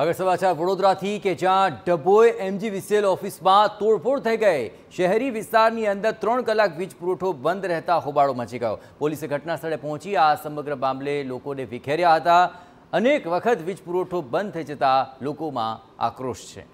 અગર સમાચાર વડોદરાથી કે જ્યાં ડભોઈ એમજી વિસેલ ઓફિસમાં તોડફોડ થઈ ગઈ શહેરી વિસ્તારની અંદર ત્રણ કલાક વીજ પુરવઠો બંધ રહેતા હોબાળો મચી ગયો પોલીસે ઘટના સ્થળે પહોંચી આ સમગ્ર મામલે લોકોને વિખેર્યા હતા અનેક વખત વીજ પુરવઠો બંધ થઈ જતા લોકોમાં આક્રોશ છે